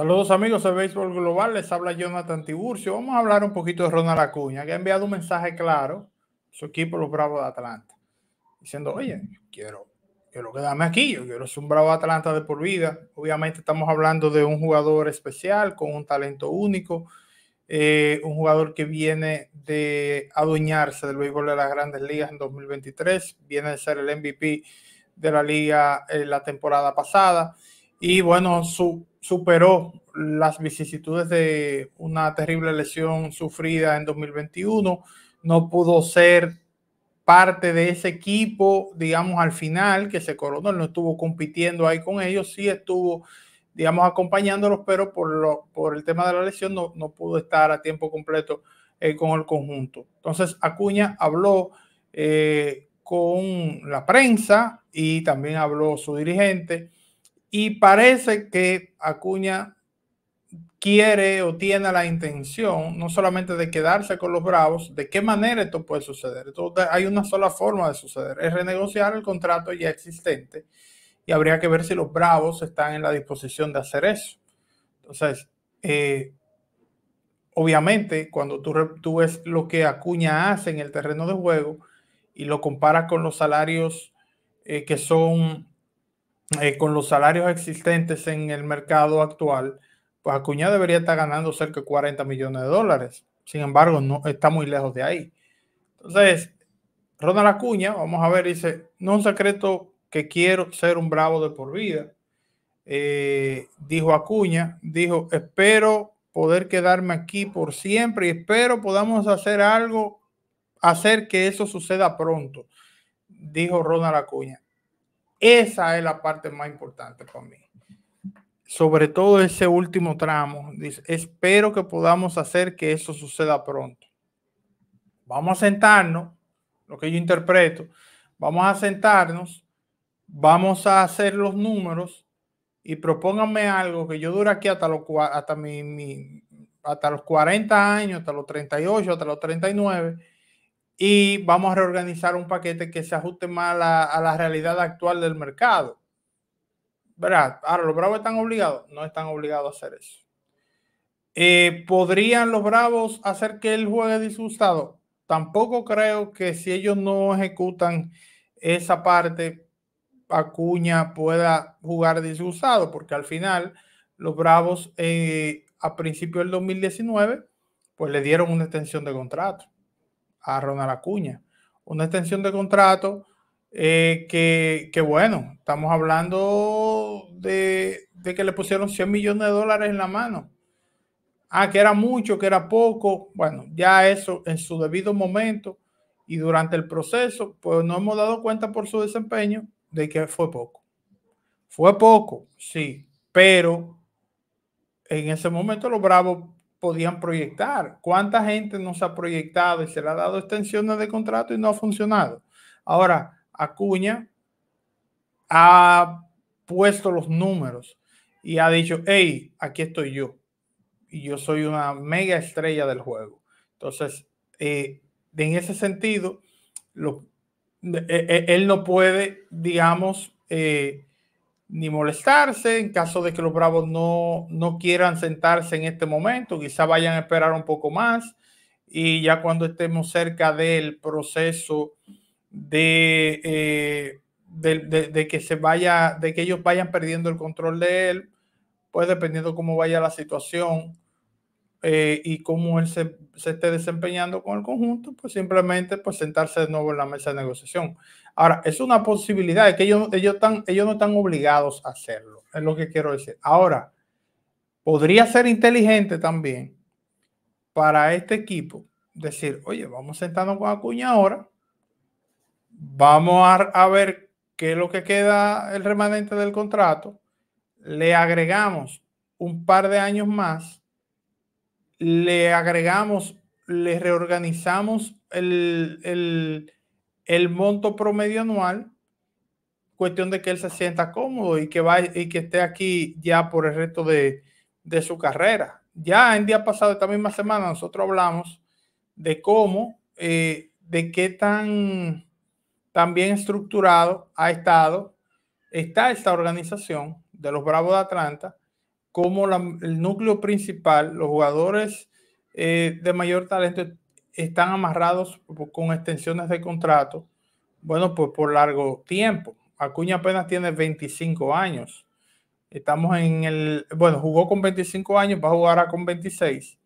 Saludos amigos de Béisbol Global, les habla Jonathan Tiburcio. Vamos a hablar un poquito de Ronald Acuña, que ha enviado un mensaje claro a su equipo, los Bravos de Atlanta, diciendo, oye, quiero, quiero quedarme aquí, yo quiero ser un Bravo de Atlanta de por vida. Obviamente estamos hablando de un jugador especial, con un talento único, eh, un jugador que viene de adueñarse del béisbol de las grandes ligas en 2023, viene de ser el MVP de la liga en eh, la temporada pasada. Y bueno, su superó las vicisitudes de una terrible lesión sufrida en 2021, no pudo ser parte de ese equipo, digamos, al final que se coronó, no estuvo compitiendo ahí con ellos, sí estuvo, digamos, acompañándolos, pero por, lo, por el tema de la lesión no, pudo estar a tiempo completo eh, con el conjunto. Entonces, Acuña habló eh, con la prensa y también habló su dirigente y parece que Acuña quiere o tiene la intención no solamente de quedarse con los Bravos, de qué manera esto puede suceder. hay una sola forma de suceder, es renegociar el contrato ya existente y habría que ver si los Bravos están en la disposición de hacer eso. Entonces, eh, obviamente, cuando tú, ves lo que Acuña hace en el terreno de juego y lo comparas con los salarios eh, que son eh, con los salarios existentes en el mercado actual, pues Acuña debería estar ganando cerca de 40 millones de dólares. Sin embargo, no está muy lejos de ahí. Entonces, Ronald Acuña, vamos a ver, dice, no es un secreto que quiero ser un bravo de por vida. Eh, dijo Acuña, dijo, espero poder quedarme aquí por siempre y espero podamos hacer algo, hacer que eso suceda pronto, dijo Ronald Acuña. Esa es la parte más importante para mí. Sobre todo ese último tramo. Dice, espero que podamos hacer que eso suceda pronto. Vamos a sentarnos, lo que yo interpreto. Vamos a sentarnos, vamos a hacer los números y propónganme algo que yo dure aquí hasta los, hasta mi, hasta los 40 años, hasta los 38, hasta los 39 y vamos a reorganizar un paquete que se ajuste más a la, realidad actual del mercado. ¿Verdad? Ahora, ¿los bravos están obligados? No están obligados a hacer eso. Eh, ¿Podrían los bravos hacer que él juegue disgustado? Tampoco creo que si ellos no ejecutan esa parte, Acuña pueda jugar disgustado, porque al final los bravos eh, a principios del 2019, pues le dieron una extensión de contrato a Ronald Acuña. Una extensión de contrato eh, que, bueno, estamos hablando de, de, que le pusieron 100 millones de dólares en la mano. Ah, que era mucho, que era poco. Bueno, ya eso en su debido momento y durante el proceso, pues no hemos dado cuenta por su desempeño de que fue poco. Fue poco, sí, pero en ese momento los Bravos podían proyectar. ¿Cuánta gente nos ha proyectado y se le ha dado extensiones de contrato y no ha funcionado? Ahora, Acuña ha puesto los números y ha dicho, hey, aquí estoy yo. Y yo soy una mega estrella del juego. Entonces, eh, en ese sentido, e, e, e, él no puede, digamos, eh, ni molestarse en caso de que los Bravos no, quieran sentarse en este momento, quizá vayan a esperar un poco más y ya cuando estemos cerca del proceso de, eh, que se vaya, de que ellos vayan perdiendo el control de él, pues dependiendo cómo vaya la situación, eh, y cómo él se, esté desempeñando con el conjunto, pues simplemente pues, sentarse de nuevo en la mesa de negociación. Ahora, es una posibilidad, es que ellos, ellos, ellos no están obligados a hacerlo, es lo que quiero decir. Ahora, podría ser inteligente también para este equipo decir, oye, vamos sentando con Acuña ahora, vamos a, a ver qué es lo que queda el remanente del contrato, le agregamos un par de años más le agregamos, le reorganizamos el, monto promedio anual, cuestión de que él se sienta cómodo y que, va y que esté aquí ya por el resto de, su carrera. Ya en día pasado, esta misma semana, nosotros hablamos de cómo, eh, de qué tan, tan bien estructurado ha estado, está esta organización de los Bravos de Atlanta como el núcleo principal, los jugadores eh, de mayor talento están amarrados con extensiones de contrato, bueno, pues por largo tiempo. Acuña apenas tiene 25 años. Estamos en el, bueno, jugó con 25 años, va a jugar ahora con 26.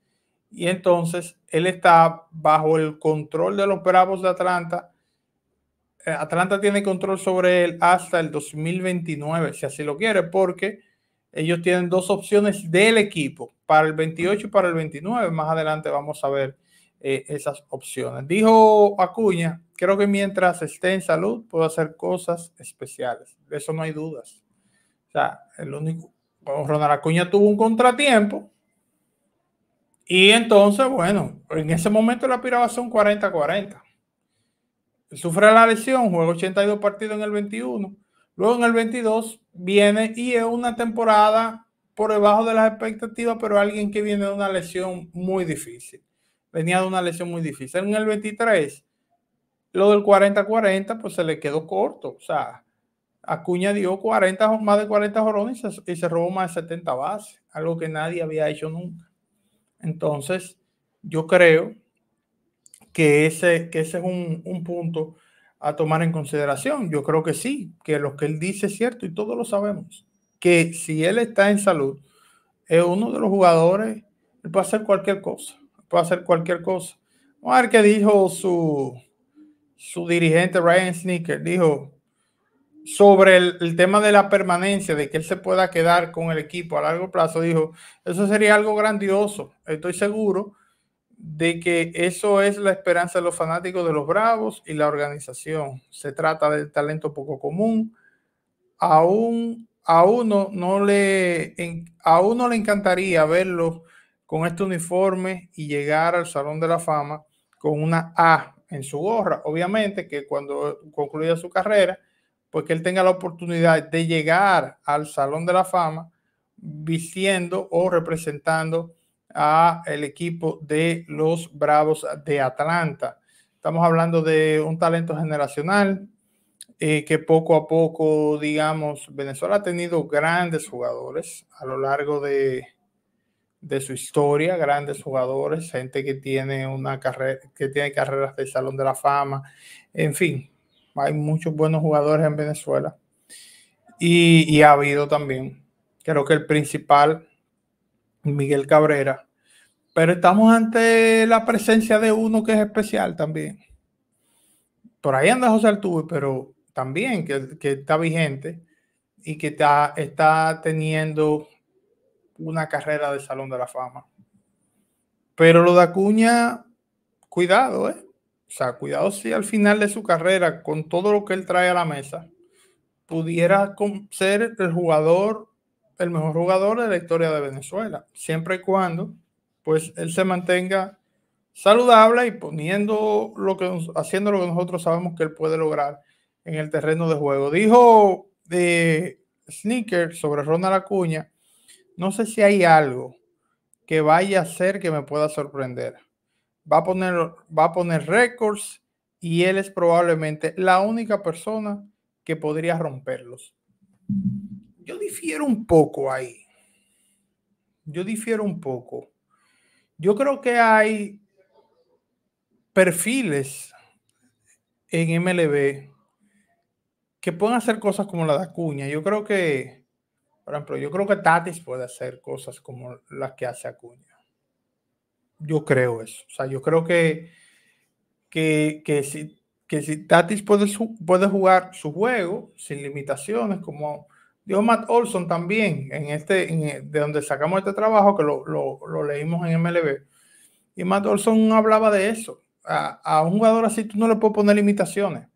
Y entonces él está bajo el control de los Bravos de Atlanta. Eh, Atlanta tiene control sobre él hasta el 2029, si así lo quiere, porque ellos tienen dos opciones del equipo para el 28 y para el 29. Más adelante vamos a ver eh, esas opciones. Dijo Acuña, creo que mientras esté en salud puedo hacer cosas especiales. De eso no hay dudas. O sea, el único, Ronald Acuña tuvo un contratiempo y entonces, bueno, en ese momento la piraba son 40-40. Sufre la lesión, juega 82 partidos en el 21 Luego en el 22 viene y es una temporada por debajo de las expectativas, pero alguien que viene de una lesión muy difícil. Venía de una lesión muy difícil. En el 23, lo del 40-40, pues se le quedó corto. O sea, Acuña dio 40, más de 40 jorones y se, robó más de 70 bases, algo que nadie había hecho nunca. Entonces, yo creo que ese, que ese es un, un punto a tomar en consideración. Yo creo que sí, que lo que él dice es cierto y todos lo sabemos. Que si él está en salud, es uno de los jugadores, él puede hacer cualquier cosa, puede hacer cualquier cosa. Vamos a ver qué dijo su, su dirigente Ryan Sneaker, dijo sobre el, tema de la permanencia, de que él se pueda quedar con el equipo a largo plazo, dijo, eso sería algo grandioso, estoy seguro de que eso es la esperanza de los fanáticos de los Bravos y la organización. Se trata del talento poco común. Aún a uno no le a uno le encantaría verlo con este uniforme y llegar al Salón de la Fama con una A en su gorra. Obviamente que cuando concluya su carrera, pues que él tenga la oportunidad de llegar al Salón de la Fama vistiendo o representando a el equipo de los Bravos de Atlanta. Estamos hablando de un talento generacional eh, que poco a poco, digamos, Venezuela ha tenido grandes jugadores a lo largo de, de su historia, grandes jugadores, gente que tiene una carrera, que tiene carreras del Salón de la Fama, en fin, hay muchos buenos jugadores en Venezuela. Y, y ha habido también, creo que el principal Miguel Cabrera. Pero estamos ante la presencia de uno que es especial también. Por ahí anda José Arturo, pero también que, está vigente y que está, está teniendo una carrera de Salón de la Fama. Pero lo de Acuña, cuidado, ¿eh? O sea, cuidado si al final de su carrera, con todo lo que él trae a la mesa, pudiera ser el jugador el mejor jugador de la historia de Venezuela, siempre y cuando pues él se mantenga saludable y poniendo lo que haciendo lo que nosotros sabemos que él puede lograr en el terreno de juego. Dijo de Sneaker sobre Ronald Acuña, no sé si hay algo que vaya a hacer que me pueda sorprender. Va a poner va a poner récords y él es probablemente la única persona que podría romperlos yo difiero un poco ahí. Yo difiero un poco. Yo creo que hay perfiles en MLB que pueden hacer cosas como la de Acuña. Yo creo que, por ejemplo, yo creo que Tatis puede hacer cosas como las que hace Acuña. Yo creo eso. O sea, yo creo que, que, que si, si Tatis puede, puede jugar su juego sin limitaciones, como Dijo Matt Olson también, en este, eh, de donde sacamos este trabajo, que lo, leímos en MLB. Y Matt Olson hablaba de eso. A, un jugador así tú no le puedes poner limitaciones.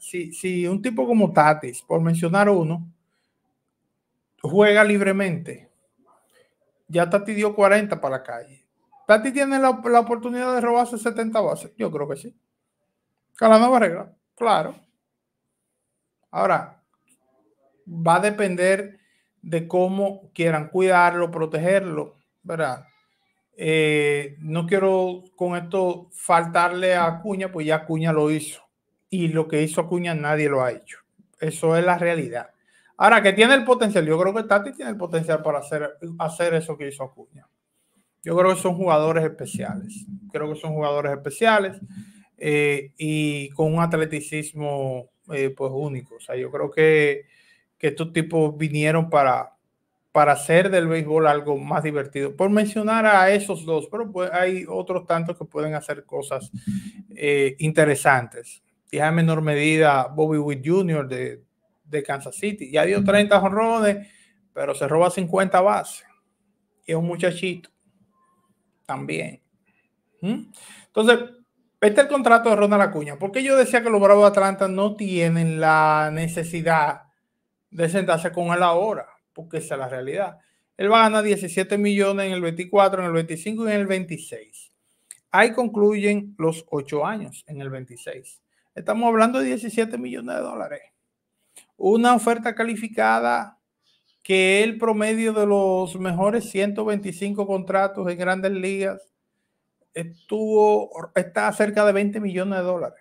si, un tipo como Tatis, por mencionar uno, juega libremente, ya Tati dio 40 para la calle. ¿Tati tiene la, oportunidad de robarse 70 bases? Yo creo que sí. nueva regla, claro. Ahora, va a depender de cómo quieran cuidarlo, protegerlo, ¿verdad? Eh, no quiero con esto faltarle a Acuña, pues ya Acuña lo hizo. Y lo que hizo Acuña nadie lo ha hecho. Eso es la realidad. Ahora, que tiene el potencial, yo creo que Tati tiene el potencial para hacer, hacer eso que hizo Acuña. Yo creo que son jugadores especiales. Creo que son jugadores especiales eh, y con un atleticismo eh, pues único. O sea, yo creo que que estos tipos vinieron para, para hacer del béisbol algo más divertido. Por mencionar a esos dos, pero pues hay otros tantos que pueden hacer cosas eh, interesantes. Y a menor medida Bobby Witt Jr. de, Kansas City. Ya dio 30 jonrones pero se roba 50 bases. Y es un muchachito también. ¿Mm? Entonces, este es el contrato de Ronald Acuña. Porque yo decía que los Bravos de Atlanta no tienen la necesidad de sentarse con él ahora, porque esa es la realidad. Él va a ganar 17 millones en el 24, en el 25 y en el 26. Ahí concluyen los ocho años en el 26. Estamos hablando de 17 millones de dólares. Una oferta calificada que el promedio de los mejores 125 contratos en grandes ligas estuvo, está cerca de 20 millones de dólares.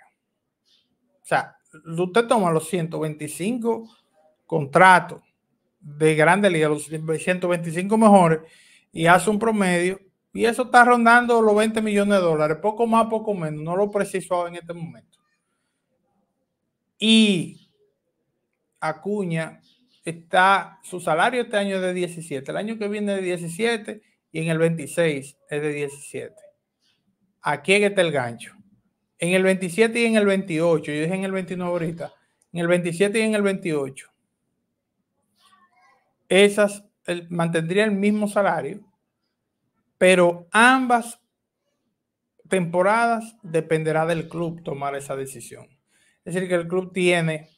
O sea, usted toma los 125 contrato de grandes ligas, los 125 mejores, y hace un promedio, y eso está rondando los 20 millones de dólares, poco más, poco menos, no lo preciso en este momento. Y Acuña está, su salario este año es de 17, el año que viene es de 17 y en el 26 es de 17. Aquí está el gancho. En el 27 y en el 28, yo dije en el 29 ahorita, en el 27 y en el 28 esas mantendría el mismo salario, pero ambas temporadas dependerá del club tomar esa decisión. Es decir, que el club tiene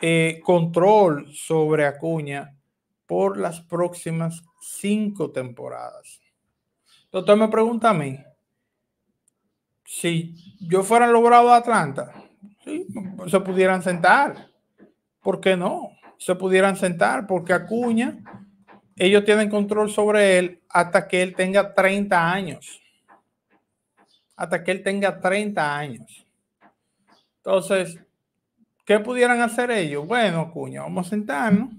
eh, control sobre Acuña por las próximas cinco temporadas. Doctor me pregunta a mí, si yo fuera logrado de Atlanta, se pudieran sentar. ¿Por qué no? se pudieran sentar, porque Acuña, ellos tienen control sobre él hasta que él tenga 30 años. Hasta que él tenga 30 años. Entonces, ¿qué pudieran hacer ellos? Bueno, Acuña, vamos a sentarnos.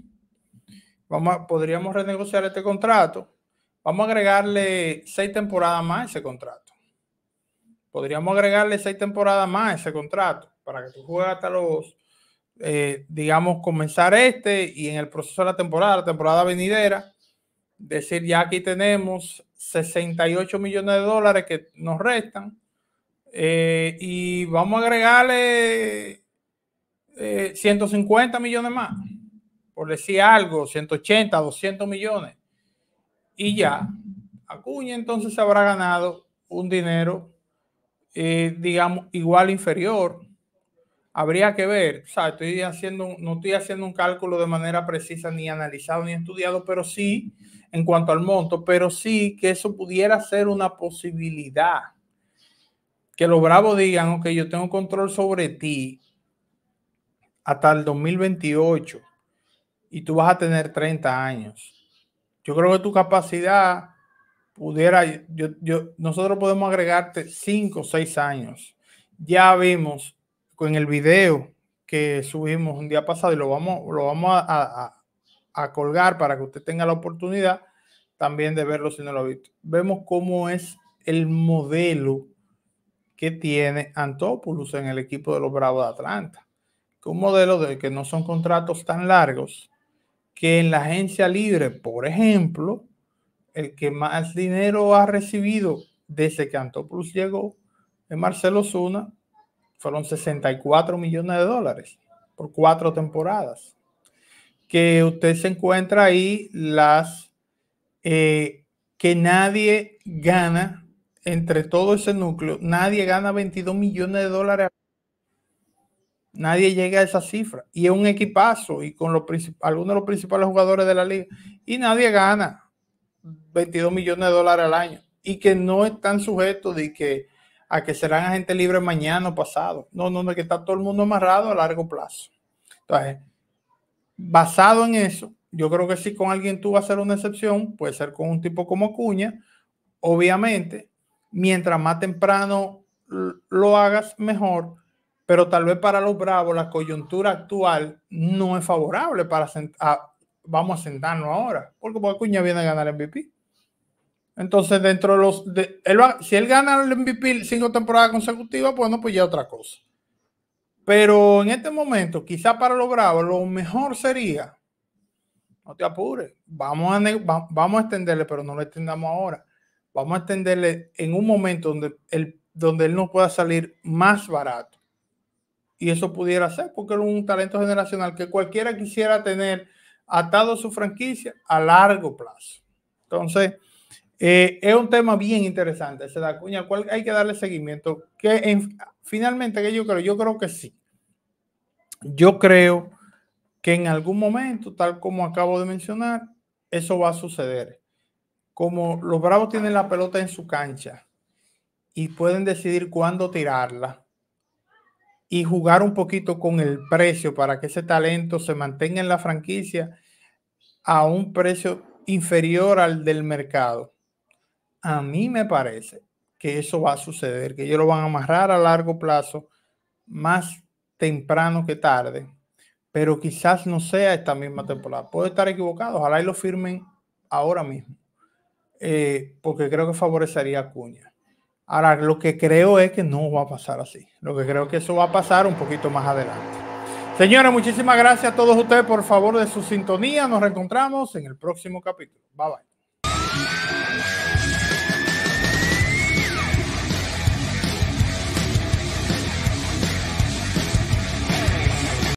Vamos podríamos renegociar este contrato. Vamos a agregarle seis temporadas más a ese contrato. Podríamos agregarle seis temporadas más a ese contrato para que tú juegues hasta los eh, digamos, comenzar este y en el proceso de la temporada, la temporada venidera, decir ya aquí tenemos 68 millones de dólares que nos restan eh, y vamos a agregarle 150 eh, millones más, por decir algo, 180, 200 millones. Y ya, Acuña entonces habrá ganado un dinero, digamos, igual inferior habría que ver, o sea, estoy haciendo, no estoy haciendo un cálculo de manera precisa, ni analizado, ni estudiado, pero sí, en cuanto al monto, pero sí que eso pudiera ser una posibilidad. Que los bravos digan, ok, yo tengo control sobre ti hasta el 2028 y tú vas a tener 30 años. Yo creo que tu capacidad pudiera, nosotros podemos agregarte 5 o 6 años. Ya vimos en el video que subimos un día pasado y lo vamos, lo vamos a, colgar para que usted tenga la oportunidad también de verlo si no lo ha visto. Vemos cómo es el modelo que tiene Antopoulos en el equipo de los Bravos de Atlanta. Un modelo de que no son contratos tan largos, que en la agencia libre, por ejemplo, el que más dinero ha recibido desde que Antopoulos llegó es Marcelo Zuna fueron 64 millones de dólares por cuatro temporadas. Que usted se encuentra ahí las eh, que nadie gana entre todo ese núcleo, nadie gana 22 millones de dólares. Nadie llega a esa cifra. Y es un equipazo y con los algunos de los principales jugadores de la liga. Y nadie gana 22 millones de dólares al año. Y que no están sujetos de que a que serán agentes libre mañana o pasado. No, no, no, que está todo el mundo amarrado a largo plazo. Entonces, basado en eso, yo creo que si con alguien tú vas a ser una excepción, puede ser con un tipo como Acuña, obviamente, mientras más temprano lo hagas, mejor, pero tal vez para los bravos la coyuntura actual no es favorable para vamos sentarnos ahora, porque Acuña viene a ganar el MVP. Entonces, dentro de los. si él gana el MVP cinco temporadas consecutivas, bueno, pues ya otra cosa. Pero en este momento, quizá para lograrlo, lo mejor sería. No te apures. Vamos a, vamos a extenderle, pero no lo extendamos ahora. Vamos a extenderle en un momento donde él, donde él no pueda salir más barato. Y eso pudiera ser, porque es un talento generacional que cualquiera quisiera tener atado a su franquicia a largo plazo. Entonces. Eh, es un tema bien interesante, se da cuña, cual hay que darle seguimiento. Que finalmente, que yo creo? Yo creo que sí. Yo creo que en algún momento, tal como acabo de mencionar, eso va a suceder. Como los Bravos tienen la pelota en su cancha y pueden decidir cuándo tirarla y jugar un poquito con el precio para que ese talento se mantenga en la franquicia a un precio inferior al del mercado. A mí me parece que eso va a suceder, que ellos lo van a amarrar a largo plazo, más temprano que tarde, pero quizás no sea esta misma temporada. Puedo estar equivocado, ojalá y lo firmen ahora mismo, eh, porque creo que favorecería a Cuña. Ahora, lo que creo es que no va a pasar así. Lo que creo que eso va a pasar un poquito más adelante. Señores, muchísimas gracias a todos ustedes por favor de su sintonía. Nos reencontramos en el próximo capítulo. Bye bye.